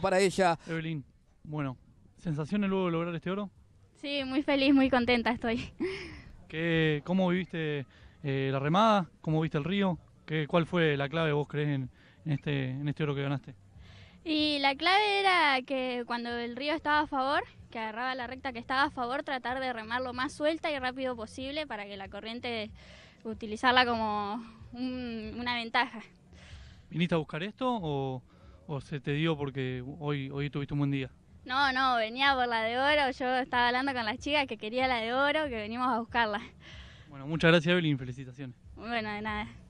para ella. Evelyn, bueno, ¿sensaciones luego de lograr este oro? Sí, muy feliz, muy contenta estoy. ¿Cómo viviste eh, la remada? ¿Cómo viste el río? ¿Qué, ¿Cuál fue la clave, vos crees, este, en, este, oro que ganaste? Y la clave era que cuando el río estaba a favor, que agarraba la recta que estaba a favor, tratar de remar lo más suelta y rápido posible para que la corriente, utilizarla como una ventaja. ¿Viniste a buscar esto o o se te dio porque hoy, hoy tuviste un buen día? No, no, venía por la de oro, yo estaba hablando con las chicas que quería la de oro, que venimos a buscarla. Bueno, muchas gracias Evelyn, felicitaciones. Bueno, de nada.